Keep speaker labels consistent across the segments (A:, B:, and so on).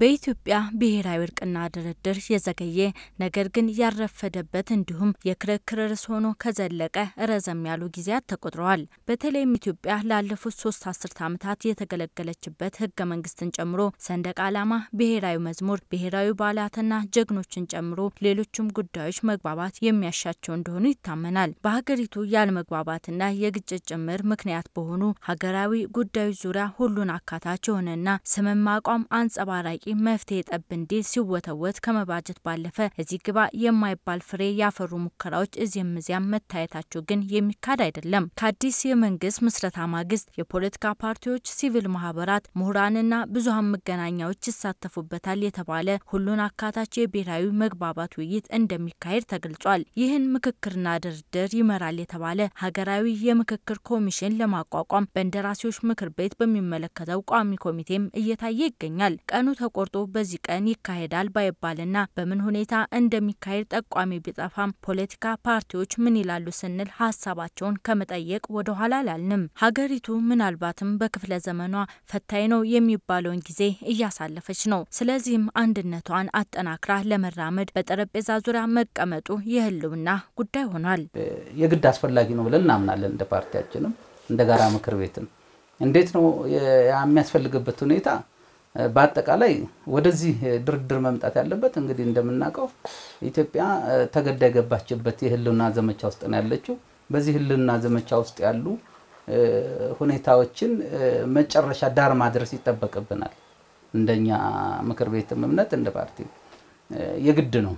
A: በኢትዮጵያ ብሔራዊ እርቅና ድርድር የዘገየ ነገር ግን ያረፈደበት እንዲሁም የክርክር ርዕስ ሆኖ ከዘለቀ ረዘም ያሉ ጊዜያት ተቆጥረዋል። በተለይም ኢትዮጵያ ላለፉት ሶስት አስርት ዓመታት የተገለገለችበት ህገ መንግስትን ጨምሮ ሰንደቅ ዓላማ፣ ብሔራዊ መዝሙር፣ ብሔራዊ በዓላትና ጀግኖችን ጨምሮ ሌሎችም ጉዳዮች መግባባት የሚያሻቸው እንደሆኑ ይታመናል። በሀገሪቱ ያለመግባባትና የግጭት ጭምር ምክንያት በሆኑ ሀገራዊ ጉዳዮች ዙሪያ ሁሉን አካታች የሆነና ስምም አቋም አንጸባራቂ ዘላቂ መፍትሄ ጠብ እንዲል ሲወተወት ከመባጀት ባለፈ እዚህ ግባ የማይባል ፍሬ ያፈሩ ሙከራዎች እዚህም እዚያም መታየታቸው ግን የሚካድ አይደለም። ከአዲስ የመንግስት ምስረታ ማግስት የፖለቲካ ፓርቲዎች፣ ሲቪል ማህበራት፣ ምሁራንና ብዙሀን መገናኛዎች ይሳተፉበታል የተባለ ሁሉን አካታች የብሔራዊ መግባባት ውይይት እንደሚካሄድ ተገልጿል። ይህን ምክክርና ድርድር ይመራል የተባለ ሀገራዊ የምክክር ኮሚሽን ለማቋቋም በእንደራሴዎች ምክር ቤት በሚመለከተው ቋሚ ኮሚቴም እየታየ ይገኛል። ቀኑ ተቆርጦ በዚህ ቀን ይካሄዳል ባይባልና በምን ሁኔታ እንደሚካሄድ ጠቋሚ ቢጠፋም ፖለቲካ ፓርቲዎች ምን ይላሉ ስንል ሀሳባቸውን ከመጠየቅ ወደኋላ አላልንም። ሀገሪቱ ምናልባትም በክፍለ ዘመኗ ፈታኝ ነው የሚባለውን ጊዜ እያሳለፈች ነው። ስለዚህም አንድነቷን አጠናክራ ለመራመድ በጠረጴዛ ዙሪያ መቀመጡ የህልውና ጉዳይ ሆኗል።
B: የግድ አስፈላጊ ነው ብለን እናምናለን። እንደ ፓርቲያችንም እንደ ጋራ ምክር ቤትም እንዴት ነው የሚያስፈልግበት ሁኔታ በአጠቃላይ ወደዚህ ድርድር መምጣት ያለበት እንግዲህ እንደምናውቀው ኢትዮጵያ ተገዳ የገባችበት የህልና ዘመቻ ውስጥ ነው ያለችው። በዚህ ህልና ዘመቻ ውስጥ ያሉ ሁኔታዎችን መጨረሻ ዳር ማድረስ ይጠበቅብናል። እንደኛ ምክር ቤትም እምነት እንደ ፓርቲ የግድ ነው።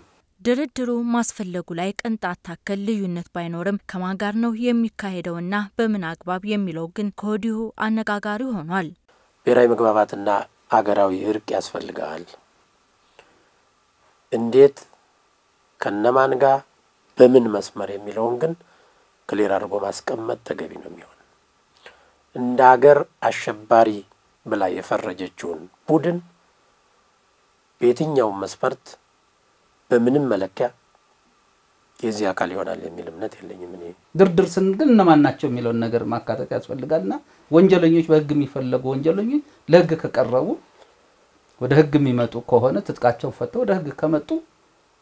A: ድርድሩ ማስፈለጉ ላይ ቅንጣት ታከል ልዩነት ባይኖርም ከማን ጋር ነው የሚካሄደውና በምን አግባብ የሚለው ግን ከወዲሁ አነጋጋሪ ሆኗል።
C: ብሔራዊ መግባባትና አገራዊ እርቅ ያስፈልጋል። እንዴት ከነማን ጋር በምን መስመር የሚለውን ግን ክሊር አድርጎ ማስቀመጥ ተገቢ ነው የሚሆን እንደ አገር አሸባሪ ብላ የፈረጀችውን ቡድን በየትኛውም መስፈርት በምንም መለኪያ የዚህ አካል ይሆናል የሚል እምነት የለኝም።
B: ድርድር ስንል ግን እነማን ናቸው የሚለውን ነገር ማካተት ያስፈልጋልና ወንጀለኞች፣ በህግ የሚፈለጉ ወንጀለኞች ለህግ ከቀረቡ ወደ ህግ የሚመጡ ከሆነ ትጥቃቸው ፈተው ወደ ህግ ከመጡ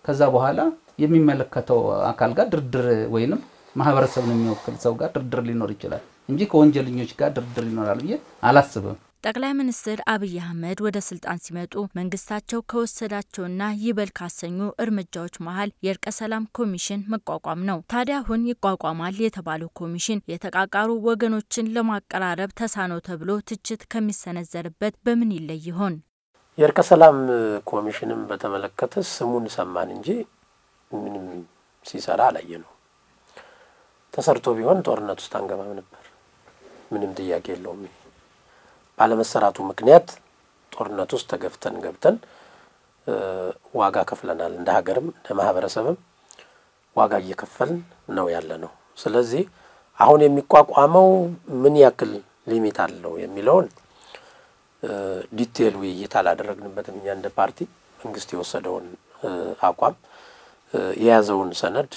B: ከዛ በኋላ የሚመለከተው አካል ጋር ድርድር ወይንም ማህበረሰብን የሚወክል ሰው ጋር ድርድር ሊኖር ይችላል እንጂ ከወንጀለኞች ጋር ድርድር ይኖራል ብዬ አላስብም።
A: ጠቅላይ ሚኒስትር አብይ አህመድ ወደ ስልጣን ሲመጡ መንግስታቸው ከወሰዳቸውና ይበል ካሰኙ እርምጃዎች መሀል የእርቀ ሰላም ኮሚሽን መቋቋም ነው። ታዲያ አሁን ይቋቋማል የተባለው ኮሚሽን የተቃቃሩ ወገኖችን ለማቀራረብ ተሳነው ተብሎ ትችት ከሚሰነዘርበት በምን ይለይ ይሆን?
C: የእርቀ ሰላም ኮሚሽንም በተመለከተ ስሙን ሰማን እንጂ ምንም ሲሰራ አላየ ነው። ተሰርቶ ቢሆን ጦርነት ውስጥ አንገባም ነበር። ምንም ጥያቄ የለውም። ባለመሰራቱ ምክንያት ጦርነት ውስጥ ተገፍተን ገብተን ዋጋ ከፍለናል። እንደ ሀገርም እንደ ማህበረሰብም ዋጋ እየከፈልን ነው ያለ ነው። ስለዚህ አሁን የሚቋቋመው ምን ያክል ሊሚት አለው የሚለውን ዲቴል ውይይት አላደረግንበትም። እኛ እንደ ፓርቲ መንግስት የወሰደውን አቋም የያዘውን ሰነድ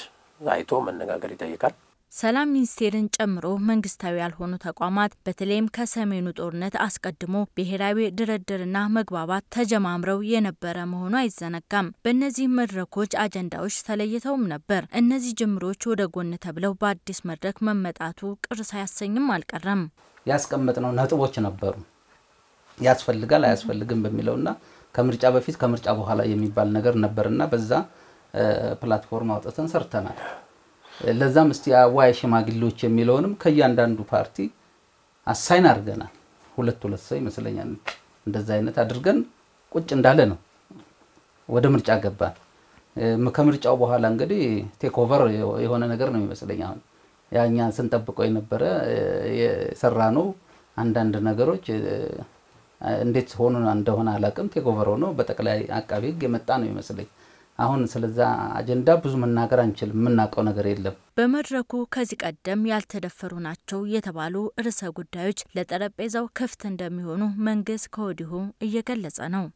C: አይቶ መነጋገር ይጠይቃል።
A: ሰላም ሚኒስቴርን ጨምሮ መንግስታዊ ያልሆኑ ተቋማት በተለይም ከሰሜኑ ጦርነት አስቀድሞ ብሔራዊ ድርድርና መግባባት ተጀማምረው የነበረ መሆኑ አይዘነጋም። በእነዚህ መድረኮች አጀንዳዎች ተለይተውም ነበር። እነዚህ ጅምሮች ወደ ጎን ተብለው በአዲስ መድረክ መመጣቱ ቅር ሳያሰኝም አልቀረም።
B: ያስቀመጥነው ነጥቦች ነበሩ። ያስፈልጋል አያስፈልግም በሚለውና ከምርጫ በፊት ከምርጫ በኋላ የሚባል ነገር ነበርና በዛ ፕላትፎርም አውጥተን ሰርተናል። ለዛም እስቲ አዋይ ሽማግሌዎች የሚለውንም ከእያንዳንዱ ፓርቲ አሳይን አድርገናል። ሁለት ሁለት ሰው ይመስለኛል እንደዛ አይነት አድርገን ቁጭ እንዳለ ነው ወደ ምርጫ ገባን። ከምርጫው በኋላ እንግዲህ ቴክ ኦቨር የሆነ ነገር ነው ይመስለኝ። አሁን ያኛ ስንጠብቀው የነበረ የሰራ ነው አንዳንድ ነገሮች እንዴት ሆኑ እንደሆነ አላውቅም። ቴክ ኦቨር ሆኖ በጠቅላይ አቃቤ ሕግ የመጣ ነው ይመስለኝ። አሁን ስለዛ አጀንዳ ብዙ መናገር አንችልም፣
A: የምናውቀው ነገር የለም። በመድረኩ ከዚህ ቀደም ያልተደፈሩ ናቸው የተባሉ ርዕሰ ጉዳዮች ለጠረጴዛው ክፍት እንደሚሆኑ መንግስት ከወዲሁ እየገለጸ ነው።